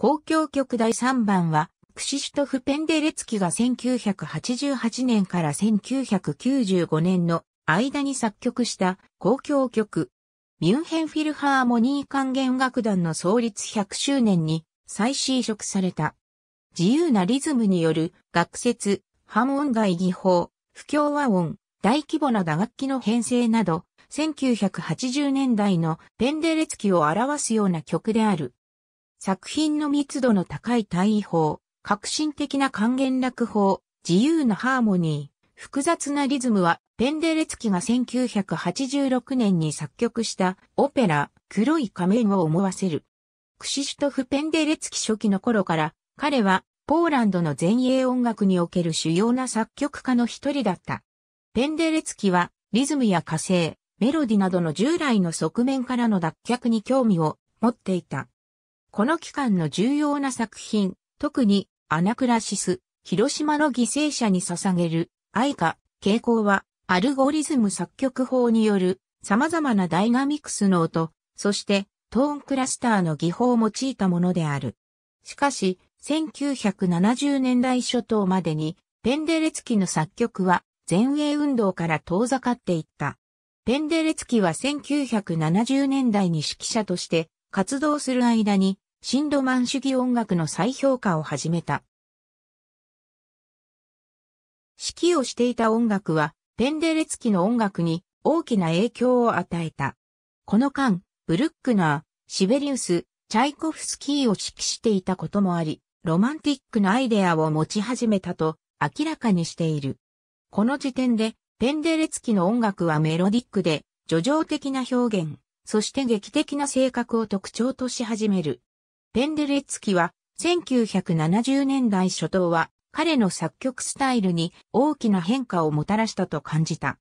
公共曲第3番は、クシシュトフ・ペンデレツキが1988年から1995年の間に作曲した公共曲。ミュンヘンフィルハーモニー管弦楽団の創立100周年に再試移植された。自由なリズムによる学説、半音外技法、不協和音、大規模な打楽器の編成など、1980年代のペンデレツキを表すような曲である。作品の密度の高い対位法、革新的な還元楽法、自由なハーモニー、複雑なリズムは、ペンデレツキが1986年に作曲したオペラ、黒い仮面を思わせる。クシシュトフ・ペンデレツキ初期の頃から、彼はポーランドの前衛音楽における主要な作曲家の一人だった。ペンデレツキは、リズムや火星、メロディなどの従来の側面からの脱却に興味を持っていた。この期間の重要な作品、特にアナクラシス、広島の犠牲者に捧げる愛歌、傾向はアルゴリズム作曲法による様々なダイナミクスの音、そしてトーンクラスターの技法を用いたものである。しかし、1970年代初頭までにペンデレツキの作曲は前衛運動から遠ざかっていった。ペンデレツキは1970年代に指揮者として活動する間に、シンドマン主義音楽の再評価を始めた。指揮をしていた音楽は、ペンデレツキの音楽に大きな影響を与えた。この間、ブルックナー、シベリウス、チャイコフスキーを指揮していたこともあり、ロマンティックなアイデアを持ち始めたと明らかにしている。この時点で、ペンデレツキの音楽はメロディックで、叙情的な表現、そして劇的な性格を特徴とし始める。ペンデレッツキは、1970年代初頭は、彼の作曲スタイルに大きな変化をもたらしたと感じた。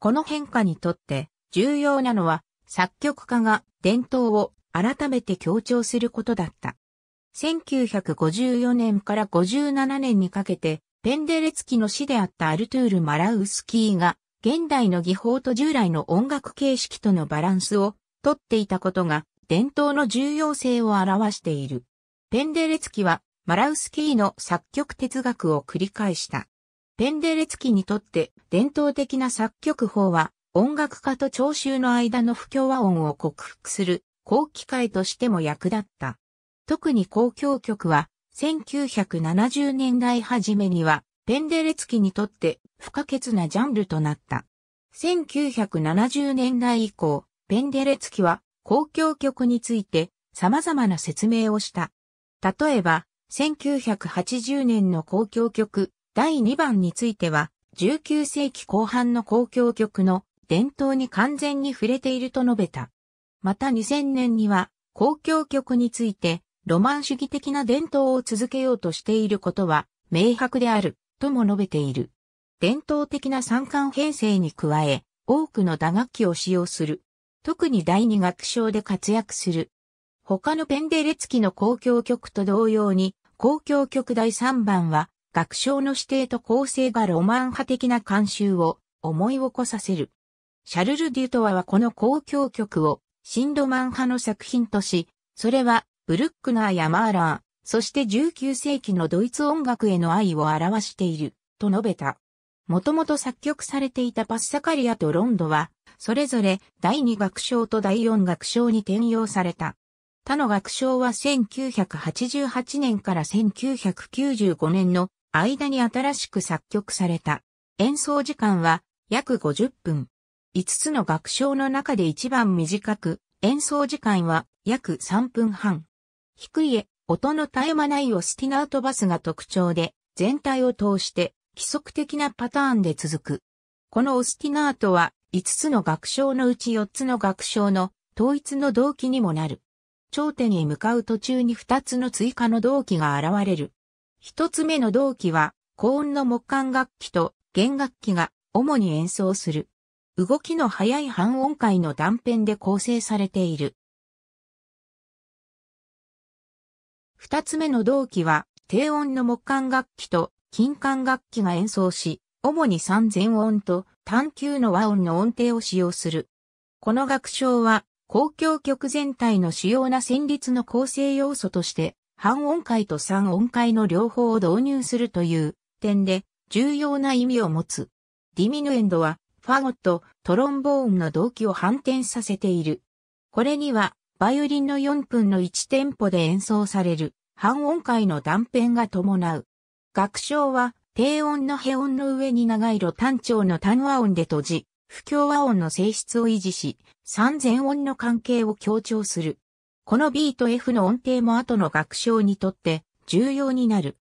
この変化にとって重要なのは作曲家が伝統を改めて強調することだった。1954年から57年にかけてペンデレツキの師であったアルトゥール・マラウスキーが現代の技法と従来の音楽形式とのバランスを取っていたことが伝統の重要性を表している。ペンデレツキはマラウスキーの作曲哲学を繰り返した。ペンデレツキにとって伝統的な作曲法は音楽家と聴衆の間の不協和音を克服する好機会としても役立った。特に交響曲は1970年代初めにはペンデレツキにとって不可欠なジャンルとなった。1970年代以降、ペンデレツキは公共曲について様々な説明をした。例えば、1980年の公共曲第2番については、19世紀後半の公共曲の伝統に完全に触れていると述べた。また2000年には、公共曲について、ロマン主義的な伝統を続けようとしていることは、明白である、とも述べている。伝統的な三冠編成に加え、多くの打楽器を使用する、特に第二楽章で活躍する。他のペンデレツキの交響曲と同様に、交響曲第3番は、楽章の指定と構成がロマン派的な慣習を思い起こさせる。シャルル・デュトワはこの交響曲を新ロマン派の作品とし、それはブルックナーやマーラー、そして19世紀のドイツ音楽への愛を表している、と述べた。もともと作曲されていたパッサカリアとロンドは、それぞれ第2楽章と第4楽章に転用された。他の楽章は1988年から1995年の間に新しく作曲された。演奏時間は約50分。5つの楽章の中で一番短く、演奏時間は約3分半。低い音の絶え間ないオスティナートバスが特徴で、全体を通して規則的なパターンで続く。このオスティナートは5つの学章のうち4つの学章の統一の動機にもなる。頂点へ向かう途中に2つの追加の動機が現れる。1つ目の動機は、高音の木管楽器と弦楽器が主に演奏する。動きの速い半音階の断片で構成されている。2つ目の動機は、低音の木管楽器と金管楽器が演奏し、主に三全音と探求の和音の音程を使用する。この楽章は、公共曲全体の主要な旋律の構成要素として、半音階と三音階の両方を導入するという点で重要な意味を持つ。ディミヌエンドは、ファゴット、トロンボーンの動機を反転させている。これには、バイオリンの4分の1テンポで演奏される、半音階の断片が伴う。楽章は低音の平音の上に長い路単調の単和音で閉じ、不協和音の性質を維持し、三前音の関係を強調する。この B と F の音程も後の楽章にとって重要になる。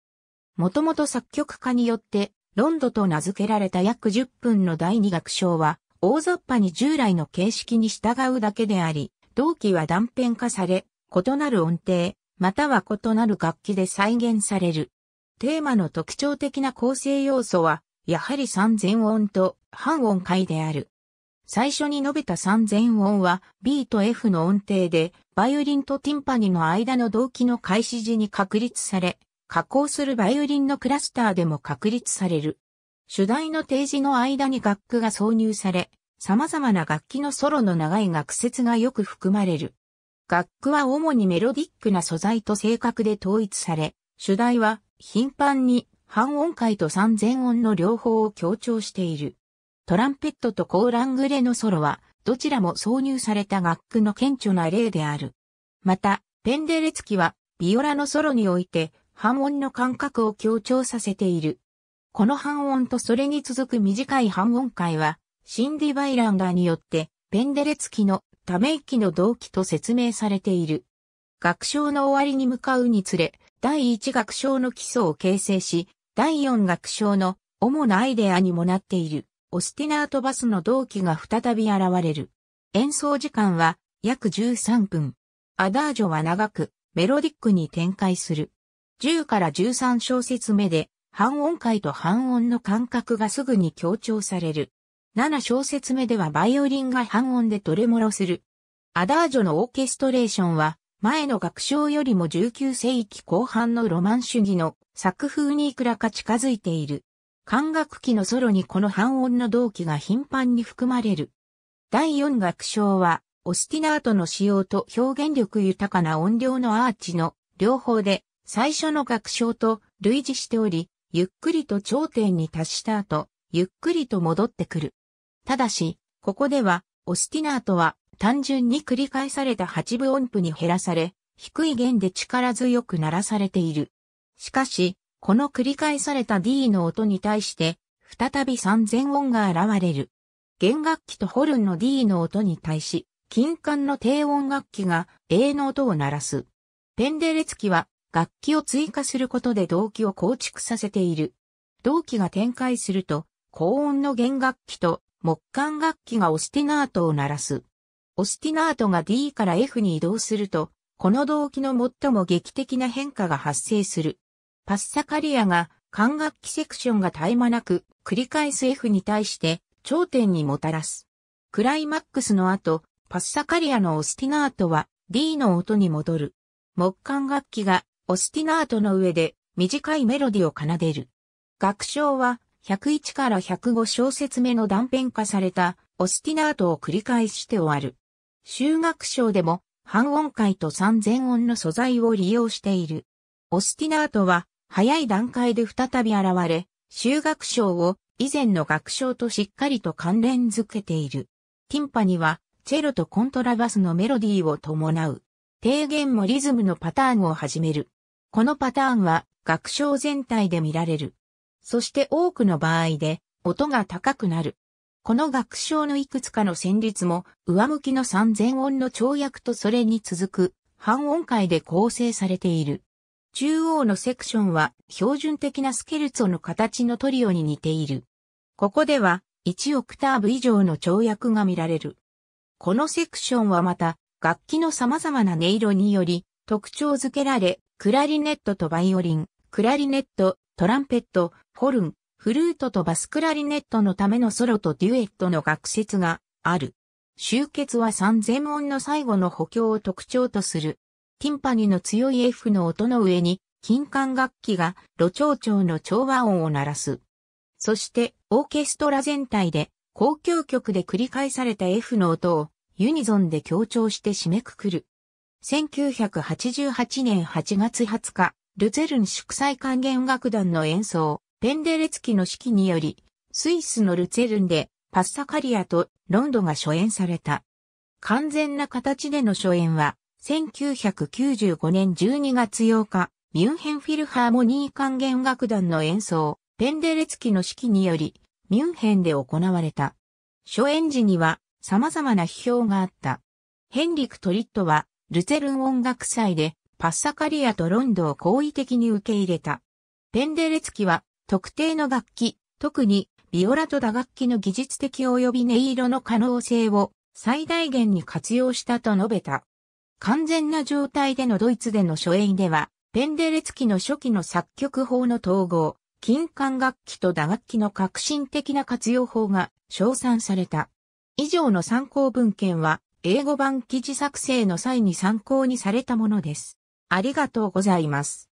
もともと作曲家によってロンドと名付けられた約10分の第2楽章は、大雑把に従来の形式に従うだけであり、同期は断片化され、異なる音程、または異なる楽器で再現される。テーマの特徴的な構成要素は、やはり三千音と半音階である。最初に述べた三千音は B と F の音程で、バイオリンとティンパニの間の動機の開始時に確立され、加工するバイオリンのクラスターでも確立される。主題の提示の間に楽譜が挿入され、様々な楽器のソロの長い学説がよく含まれる。楽譜は主にメロディックな素材と性格で統一され、主題は頻繁に半音階と三千音の両方を強調している。トランペットとコーラングレのソロはどちらも挿入された楽譜の顕著な例である。また、ペンデレツキはビオラのソロにおいて半音の間隔を強調させている。この半音とそれに続く短い半音階は、シンディ・バイランダーによって、ペンデレツキのため息の動機と説明されている。楽章の終わりに向かうにつれ、第一楽章の基礎を形成し、第四楽章の主なアイデアにもなっている、オスティナートバスの同期が再び現れる。演奏時間は約13分。アダージョは長く、メロディックに展開する。10から13小節目で、半音階と半音の間隔がすぐに強調される。7小節目ではバイオリンが半音でトレモロする。アダージョのオーケストレーションは、前の学章よりも19世紀後半のロマン主義の作風にいくらか近づいている。管楽器のソロにこの半音の同期が頻繁に含まれる。第四楽章は、オスティナートの仕様と表現力豊かな音量のアーチの両方で、最初の楽章と類似しており、ゆっくりと頂点に達した後、ゆっくりと戻ってくる。ただし、ここでは、オスティナートは単純に繰り返された8分音符に減らされ、低い弦で力強く鳴らされている。しかし、この繰り返された D の音に対して、再び3000音が現れる。弦楽器とホルンの D の音に対し、金管の低音楽器が A の音を鳴らす。ペンデレツキは楽器を追加することで動機を構築させている。動機が展開すると、高音の弦楽器と木管楽器がオスティナートを鳴らす。オスティナートが D から F に移動すると、この動機の最も劇的な変化が発生する。パッサカリアが管楽器セクションが絶え間なく繰り返す F に対して頂点にもたらす。クライマックスの後、パッサカリアのオスティナートは D の音に戻る。木管楽器がオスティナートの上で短いメロディを奏でる。楽章は101から105小節目の断片化されたオスティナートを繰り返して終わる。修学賞でも半音階と三千音の素材を利用している。オスティナートは早い段階で再び現れ、修学賞を以前の学賞としっかりと関連づけている。ティンパにはチェロとコントラバスのメロディーを伴う。低弦もリズムのパターンを始める。このパターンは学賞全体で見られる。そして多くの場合で音が高くなる。この楽章のいくつかの旋律も、上向きの三千音の跳躍とそれに続く、半音階で構成されている。中央のセクションは、標準的なスケルツォの形のトリオに似ている。ここでは、1オクターブ以上の跳躍が見られる。このセクションはまた、楽器の様々な音色により、特徴づけられ、クラリネットとバイオリン、クラリネット、トランペット、ホルン、フルートとバスクラリネットのためのソロとデュエットの学説がある。集結は三全音の最後の補強を特徴とする。ティンパニの強い F の音の上に、金管楽器が路長調の調和音を鳴らす。そして、オーケストラ全体で、公共曲で繰り返された F の音を、ユニゾンで強調して締めくくる。1988年8月20日、ルゼルン祝祭管弦楽団の演奏。ペンデレツキの指揮により、スイスのルツェルンでパッサカリアとロンドが初演された。完全な形での初演は、1995年12月8日、ミュンヘンフィルハーモニー管弦楽団の演奏、ペンデレツキの指揮により、ミュンヘンで行われた。初演時には様々な批評があった。ヘンリク・トリットは、ルツェルン音楽祭で、パッサカリアとロンドを好意的に受け入れた。ペンデレツキは、特定の楽器、特にビオラと打楽器の技術的及び音色の可能性を最大限に活用したと述べた。完全な状態でのドイツでの初演では、ペンデレツキの初期の作曲法の統合、金管楽器と打楽器の革新的な活用法が称賛された。以上の参考文献は、英語版記事作成の際に参考にされたものです。ありがとうございます。